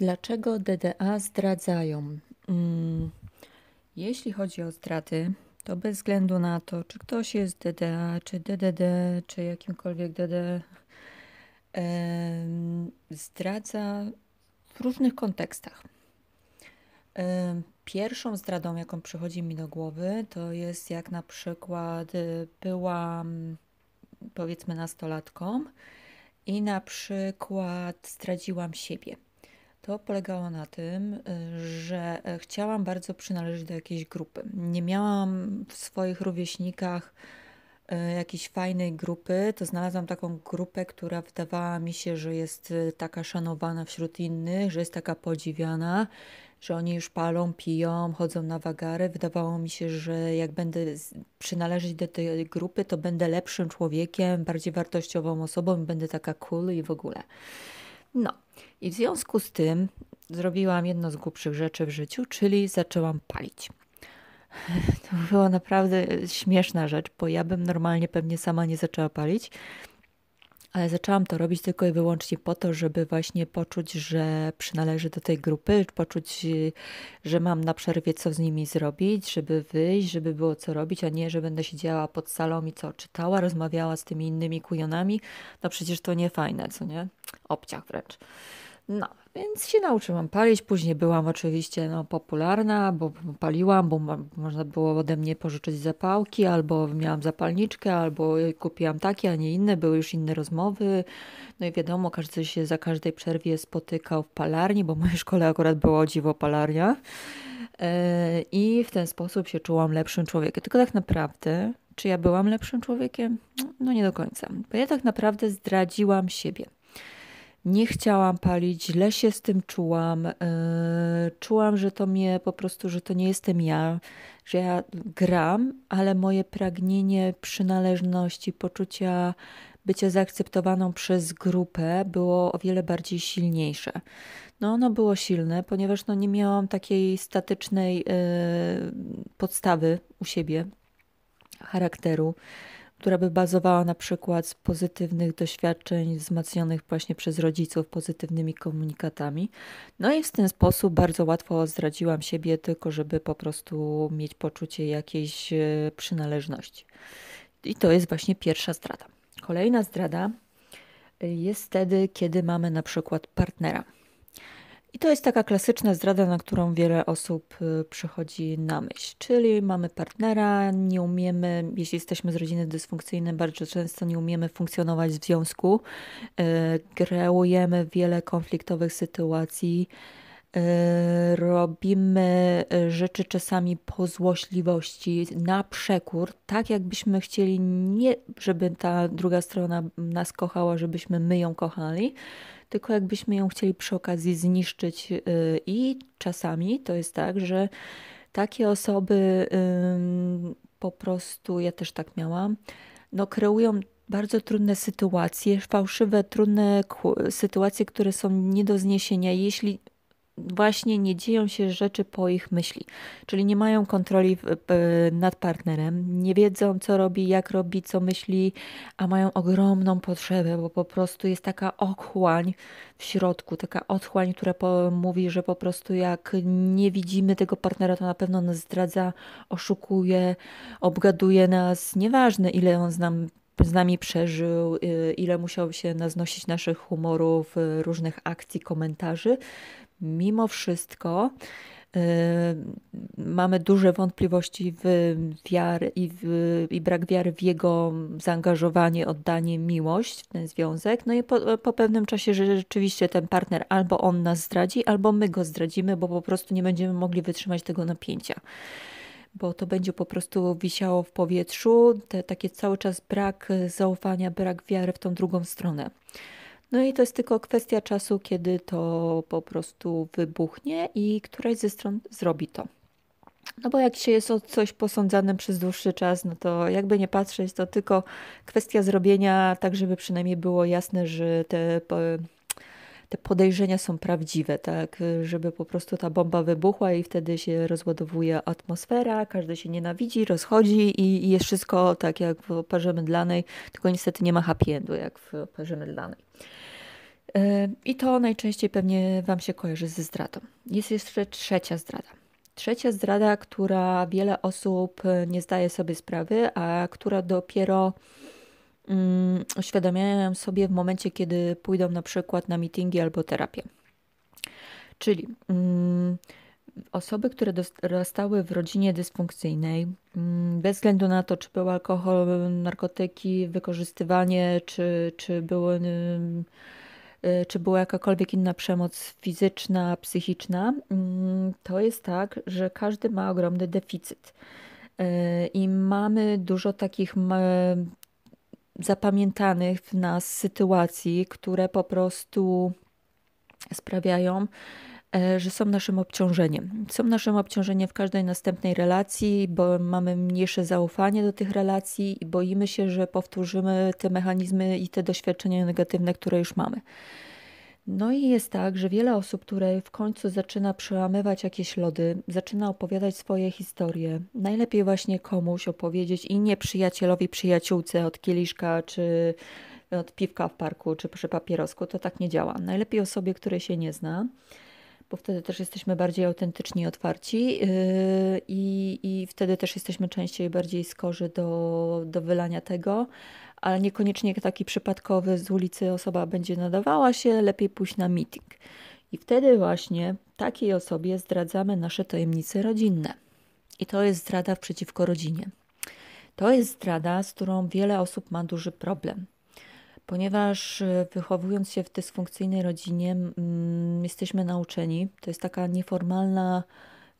Dlaczego DDA zdradzają? Mm, jeśli chodzi o zdrady, to bez względu na to, czy ktoś jest DDA, czy DDD, czy jakimkolwiek DD, e, zdradza w różnych kontekstach. pierwszą zdradą, jaką przychodzi mi do głowy, to jest jak na przykład y, byłam powiedzmy nastolatką i na przykład zdradziłam siebie to polegało na tym, y, że e, chciałam bardzo przynależeć do jakiejś grupy. Nie miałam w swoich rówieśnikach y, jakiejś fajnej grupy, to znalazłam taką grupę, która wydawała mi się, że jest y, taka szanowana wśród innych, że jest taka podziwiana, że oni już palą, piją, chodzą na wagary. Wydawało mi się, że jak będę przynależeć do tej grupy, to będę lepszym człowiekiem, bardziej wartościową osobą będę taka cool i w ogóle. No, i w związku z tym zrobiłam jedno z głupszych rzeczy w życiu, czyli zaczęłam palić. To była naprawdę śmieszna rzecz, bo ja bym normalnie pewnie sama nie zaczęła palić, ale zaczęłam to robić tylko i wyłącznie po to, żeby właśnie poczuć, że przynależy do tej grupy, poczuć, że mam na przerwie co z nimi zrobić, żeby wyjść, żeby było co robić, a nie, że będę siedziała pod salą i co czytała, rozmawiała z tymi innymi kujonami. No przecież to nie fajne, co nie? Obciach wręcz. No, więc się nauczyłam palić. Później byłam oczywiście no, popularna, bo paliłam, bo można było ode mnie pożyczyć zapałki, albo miałam zapalniczkę, albo kupiłam takie, a nie inne. Były już inne rozmowy. No i wiadomo, każdy się za każdej przerwie spotykał w palarni, bo w mojej szkole akurat było dziwo palarnia. E, I w ten sposób się czułam lepszym człowiekiem. Tylko tak naprawdę, czy ja byłam lepszym człowiekiem? No nie do końca. Bo ja tak naprawdę zdradziłam siebie nie chciałam palić, źle się z tym czułam. E, czułam, że to mnie po prostu, że to nie jestem ja, że ja gram, ale moje pragnienie przynależności, poczucia bycia zaakceptowaną przez grupę było o wiele bardziej silniejsze. No, ono było silne, ponieważ no, nie miałam takiej statycznej e, podstawy u siebie, charakteru która by bazowała na przykład z pozytywnych doświadczeń wzmacnianych właśnie przez rodziców pozytywnymi komunikatami. No i w ten sposób bardzo łatwo zdradziłam siebie, tylko żeby po prostu mieć poczucie jakiejś e, przynależności. I to jest właśnie pierwsza zdrada. Kolejna zdrada e, jest wtedy, kiedy mamy na przykład partnera i to jest taka klasyczna zdrada, na którą wiele osób y, przychodzi na myśl. Czyli mamy partnera, nie umiemy, jeśli jesteśmy z rodziny dysfunkcyjnej, bardzo często nie umiemy funkcjonować w związku, y, kreujemy wiele konfliktowych sytuacji, y, robimy rzeczy czasami po złośliwości, na przekór, tak jakbyśmy chcieli nie, żeby ta druga strona nas kochała, żebyśmy my ją kochali, tylko jakbyśmy ją chcieli przy okazji zniszczyć. Y, I czasami to jest tak, że takie osoby po prostu, ja też tak miałam, no kreują bardzo trudne sytuacje, fałszywe, trudne sytuacje, które są nie do zniesienia. Jeśli właśnie nie dzieją się rzeczy po ich myśli, czyli nie mają kontroli nad partnerem, nie wiedzą co robi, jak robi, co myśli, a mają ogromną potrzebę, bo po prostu jest taka ochłań w środku, taka otchłań, która mówi, że po prostu jak nie widzimy tego partnera, to na pewno nas zdradza, oszukuje, obgaduje nas, nieważne ile on z nami z nami przeżył, y, ile musiał się naznosić naszych humorów, y, różnych akcji, komentarzy mimo wszystko y, mamy duże wątpliwości w wiary i, w, i, brak wiary w jego zaangażowanie, oddanie, miłość w ten związek. No i po, po pewnym czasie że rzeczywiście ten partner albo on nas zdradzi, albo my go zdradzimy, bo po prostu nie będziemy mogli wytrzymać tego napięcia bo to będzie po prostu wisiało w powietrzu, te, takie cały czas brak y, zaufania, brak wiary w tą drugą stronę. No i to jest tylko kwestia czasu, kiedy to po prostu wybuchnie i któraś ze stron zrobi to. No bo jak się jest o coś posądzanym przez dłuższy czas, no to jakby nie patrzeć, to tylko kwestia zrobienia tak, żeby przynajmniej było jasne, że te, te podejrzenia są prawdziwe, tak, żeby po prostu ta bomba wybuchła i wtedy się rozładowuje atmosfera, każdy się nienawidzi, rozchodzi i, i jest wszystko tak jak w parze mydlanej, tylko niestety nie ma happy endu jak w parze mydlanej. I to najczęściej pewnie Wam się kojarzy ze zdradą. Jest jeszcze trzecia zdrada. Trzecia zdrada, która wiele osób e, nie zdaje sobie sprawy, a która dopiero um, uświadamiają sobie w momencie, kiedy pójdą na przykład na mityngi albo terapię. Czyli um, osoby, które dorastały w rodzinie dysfunkcyjnej, mm, bez względu na to, czy był alkohol, narkotyki, wykorzystywanie, czy, czy były Y, czy była jakakolwiek inna przemoc fizyczna, psychiczna, mm, to jest tak, że każdy ma ogromny deficyt. Y, I mamy dużo takich zapamiętanych w nas sytuacji, które po prostu sprawiają, E, że są naszym obciążeniem. Są naszym obciążeniem w każdej następnej relacji, bo mamy mniejsze zaufanie do tych relacji i boimy się, że powtórzymy te mechanizmy i te doświadczenia negatywne, które już mamy. No i jest tak, że wiele osób, które w końcu zaczyna przełamywać jakieś lody, zaczyna opowiadać swoje historie, najlepiej właśnie komuś opowiedzieć i nie przyjacielowi, przyjaciółce od kieliszka czy od piwka w parku czy przy papierosku, to tak nie działa. Najlepiej osobie, której się nie zna bo wtedy też jesteśmy bardziej autentyczni i otwarci yy, i, i wtedy też jesteśmy częściej bardziej skorzy do, do wylania tego, ale niekoniecznie taki przypadkowy z ulicy osoba będzie nadawała się, lepiej pójść na meeting. I wtedy właśnie takiej osobie zdradzamy nasze tajemnice rodzinne. I to jest zdrada przeciwko rodzinie. To jest zdrada, z którą wiele osób ma duży problem ponieważ y, wychowując się w dysfunkcyjnej rodzinie, jesteśmy nauczeni, to jest taka nieformalna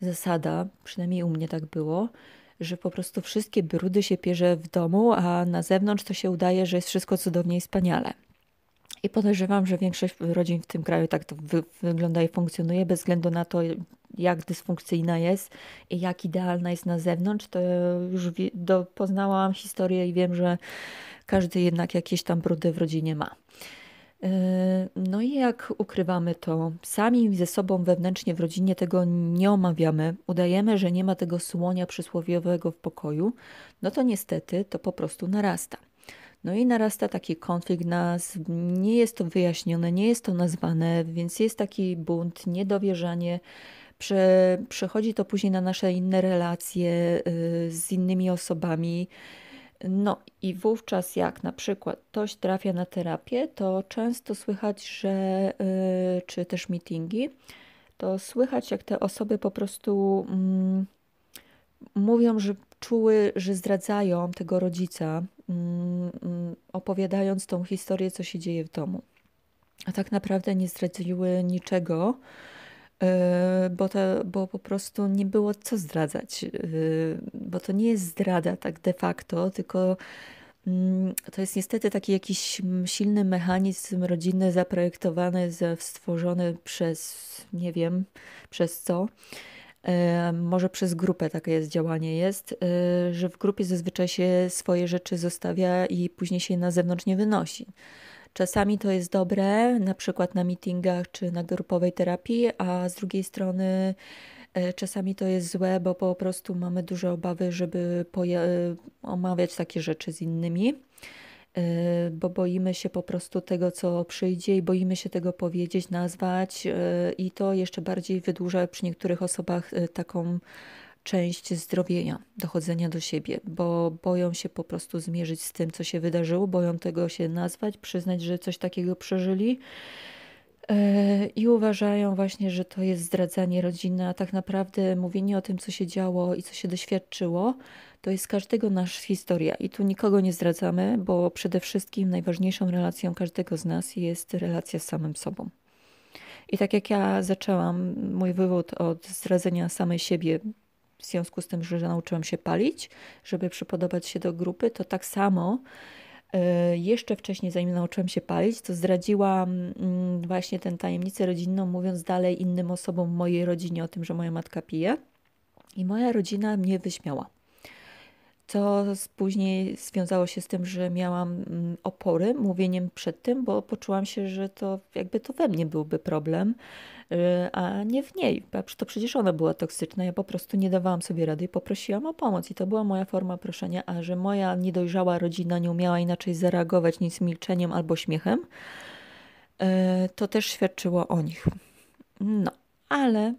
zasada, przynajmniej u mnie tak było, że po prostu wszystkie brudy się pierze w domu, a na zewnątrz to się udaje, że jest wszystko cudownie i wspaniale. I podejrzewam, że większość rodzin w tym kraju tak to wy wygląda i funkcjonuje, bez względu na to, jak dysfunkcyjna jest i jak idealna jest na zewnątrz, to już poznałam historię i wiem, że każdy jednak jakieś tam brudy w rodzinie ma. Yy, no i jak ukrywamy to sami ze sobą wewnętrznie w rodzinie, tego nie omawiamy, udajemy, że nie ma tego słonia przysłowiowego w pokoju, no to niestety to po prostu narasta. No i narasta taki konflikt nas, nie jest to wyjaśnione, nie jest to nazwane, więc jest taki bunt, niedowierzanie. Prze, przechodzi to później na nasze inne relacje y, z innymi osobami. No i wówczas jak na przykład ktoś trafia na terapię, to często słychać, że y, czy też meetingi, to słychać jak te osoby po prostu mm, mówią, że czuły, że zdradzają tego rodzica, Mm, mm, opowiadając tą historię, co się dzieje w domu. A tak naprawdę nie zdradziły niczego, e, bo, to, bo po prostu nie było co zdradzać, e, bo to nie jest zdrada tak de facto, tylko mm, to jest niestety taki jakiś silny mechanizm rodzinny zaprojektowany, stworzony przez nie wiem, przez co może przez grupę takie jest działanie jest, y, że w grupie zazwyczaj się swoje rzeczy zostawia i później się na zewnątrz nie wynosi. Czasami to jest dobre, na przykład na meetingach czy na grupowej terapii, a z drugiej strony e, czasami to jest złe, bo po prostu mamy duże obawy, żeby omawiać takie rzeczy z innymi. Y, bo boimy się po prostu tego, co przyjdzie i boimy się tego powiedzieć, nazwać, y, i to jeszcze bardziej wydłuża przy niektórych osobach y, taką część zdrowienia, dochodzenia do siebie, bo boją się po prostu zmierzyć z tym, co się wydarzyło, boją tego się nazwać, przyznać, że coś takiego przeżyli. I uważają właśnie, że to jest zdradzanie rodziny, a tak naprawdę mówienie o tym, co się działo i co się doświadczyło, to jest każdego nasz historia i tu nikogo nie zdradzamy, bo przede wszystkim najważniejszą relacją każdego z nas jest relacja z samym sobą. I tak jak ja zaczęłam mój wywód od zdradzenia samej siebie w związku z tym, że nauczyłam się palić, żeby przypodobać się do grupy, to tak samo y, jeszcze wcześniej, zanim nauczyłam się palić, to zdradziłam mm, właśnie tę tajemnicę rodzinną, mówiąc dalej innym osobom w mojej rodzinie o tym, że moja matka pije. I moja rodzina mnie wyśmiała co później związało się z tym, że miałam mm, opory mówieniem przed tym, bo poczułam się, że to jakby to we mnie byłby problem, y, a nie w niej. To przecież ona była toksyczna, ja po prostu nie dawałam sobie rady i poprosiłam o pomoc. I to była moja forma proszenia, a że moja niedojrzała rodzina nie umiała inaczej zareagować nic milczeniem albo śmiechem, y, to też świadczyło o nich. No, ale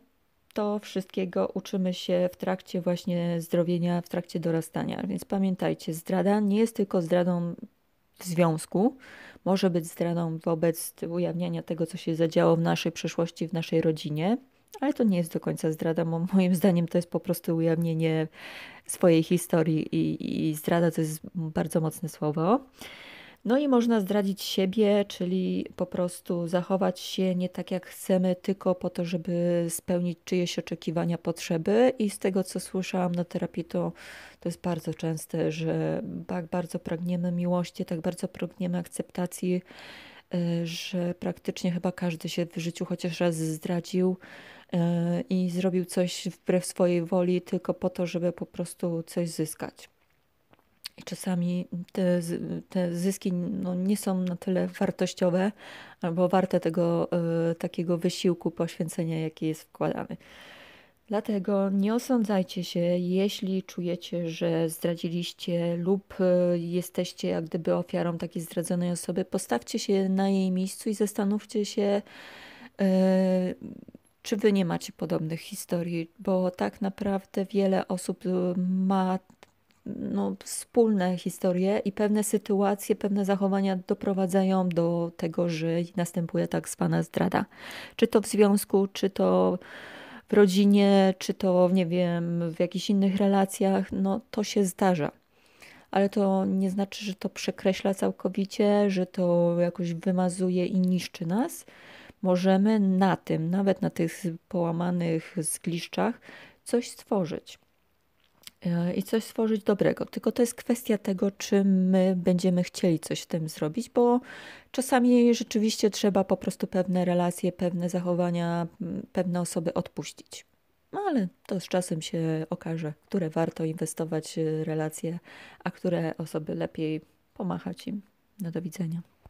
to wszystkiego uczymy się w trakcie właśnie zdrowienia, w trakcie dorastania. Więc pamiętajcie, zdrada nie jest tylko zdradą w związku, może być zdradą wobec ujawniania tego, co się zadziało w naszej przeszłości, w naszej rodzinie, ale to nie jest do końca zdrada, bo moim zdaniem to jest po prostu ujawnienie swojej historii i, i zdrada to jest bardzo mocne słowo. No i można zdradzić siebie, czyli po prostu zachować się nie tak jak chcemy, tylko po to, żeby spełnić czyjeś oczekiwania, potrzeby. I z tego, co słyszałam na terapii, to, to jest bardzo częste, że tak bardzo pragniemy miłości, tak bardzo pragniemy akceptacji, y, że praktycznie chyba każdy się w życiu chociaż raz zdradził y, i zrobił coś wbrew swojej woli, tylko po to, żeby po prostu coś zyskać czasami te, te zyski no, nie są na tyle wartościowe albo warte tego y, takiego wysiłku, poświęcenia, jaki jest wkładany. Dlatego nie osądzajcie się, jeśli czujecie, że zdradziliście lub e, jesteście jak gdyby ofiarą takiej zdradzonej osoby. Postawcie się na jej miejscu i zastanówcie się, e, czy wy nie macie podobnych historii, bo tak naprawdę wiele osób ma no, wspólne historie i pewne sytuacje, pewne zachowania doprowadzają do tego, że następuje tak zwana zdrada. Czy to w związku, czy to w rodzinie, czy to, nie wiem, w jakichś innych relacjach, no to się zdarza. Ale to nie znaczy, że to przekreśla całkowicie, że to jakoś wymazuje i niszczy nas. Możemy na tym, nawet na tych połamanych zgliszczach, coś stworzyć. E, i coś stworzyć dobrego. Tylko to jest kwestia tego, czy my będziemy chcieli coś w tym zrobić, bo czasami rzeczywiście trzeba po prostu pewne relacje, pewne zachowania, pewne osoby odpuścić. No ale to z czasem się okaże, które warto inwestować w e, relacje, a które osoby lepiej pomachać im. No do widzenia.